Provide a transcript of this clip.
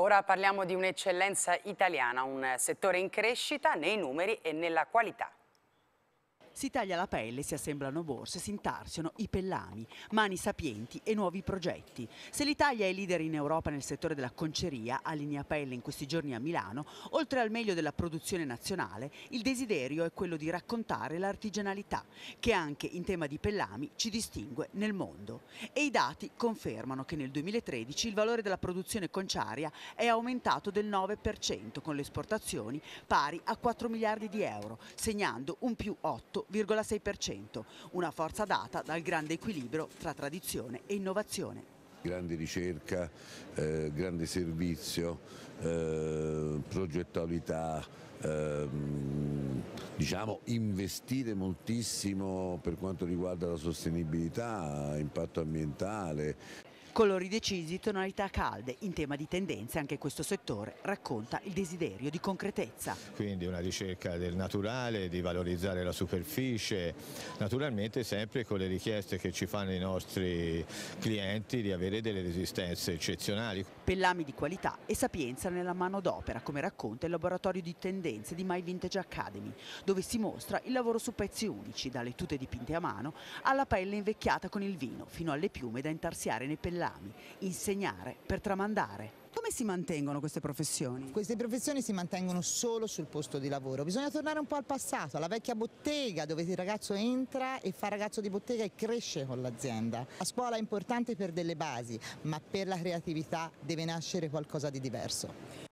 Ora parliamo di un'eccellenza italiana, un settore in crescita nei numeri e nella qualità. Si taglia la pelle, si assemblano borse, si intarsiano i pellami, mani sapienti e nuovi progetti. Se l'Italia è leader in Europa nel settore della conceria, a linea pelle in questi giorni a Milano, oltre al meglio della produzione nazionale, il desiderio è quello di raccontare l'artigianalità, che anche in tema di pellami ci distingue nel mondo. E i dati confermano che nel 2013 il valore della produzione conciaria è aumentato del 9% con le esportazioni pari a 4 miliardi di euro, segnando un più 8 4,6%, una forza data dal grande equilibrio tra tradizione e innovazione grande ricerca, eh, grande servizio, eh, progettualità, eh, diciamo investire moltissimo per quanto riguarda la sostenibilità, impatto ambientale. Colori decisi, tonalità calde, in tema di tendenze anche questo settore racconta il desiderio di concretezza. Quindi una ricerca del naturale, di valorizzare la superficie, naturalmente sempre con le richieste che ci fanno i nostri clienti di avere delle resistenze eccezionali. Pellami di qualità e sapienza nella mano d'opera, come racconta il laboratorio di tendenze di My Vintage Academy, dove si mostra il lavoro su pezzi unici, dalle tute dipinte a mano alla pelle invecchiata con il vino, fino alle piume da intarsiare nei pellami rami, insegnare per tramandare. Come si mantengono queste professioni? Queste professioni si mantengono solo sul posto di lavoro. Bisogna tornare un po' al passato, alla vecchia bottega dove il ragazzo entra e fa ragazzo di bottega e cresce con l'azienda. La scuola è importante per delle basi, ma per la creatività deve nascere qualcosa di diverso.